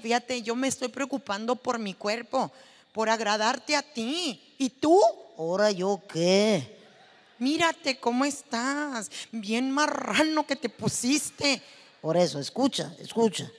Fíjate, yo me estoy preocupando por mi cuerpo, por agradarte a ti. ¿Y tú? ¿Ahora yo qué? Mírate cómo estás, bien marrano que te pusiste. Por eso, escucha, escucha.